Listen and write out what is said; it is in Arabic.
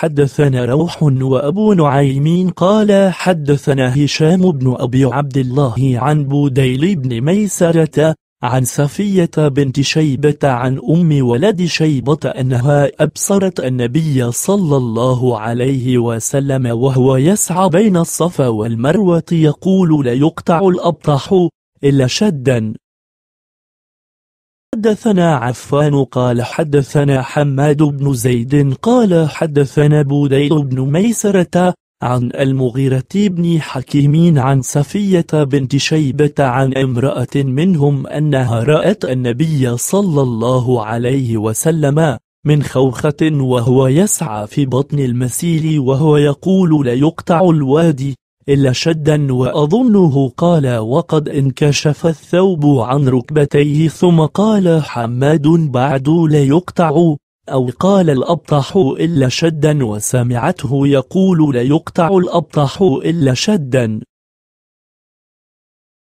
حدثنا روح وأبو نعيم قال حدثنا هشام بن أبي عبد الله عن بوديل بن ميسرة عن صفية بنت شيبة عن أم ولد شيبة أنها أبصرت النبي صلى الله عليه وسلم وهو يسعى بين الصفا والمروة يقول لا يقطع الأبطح إلا شدا حدثنا عفان قال حدثنا حماد بن زيد قال حدثنا بوديل بن ميسرة عن المغيرة بن حكيم عن سفية بنت شيبة عن امرأة منهم أنها رأت النبي صلى الله عليه وسلم من خوخة وهو يسعى في بطن المسيل وهو يقول ليقطع الوادي إلا شدا وأظنه قال وقد انكشف الثوب عن ركبتيه ثم قال حماد بعد ليقطع أو قال الأبطح إلا شدا وسمعته يقول ليقطع الأبطح إلا شدا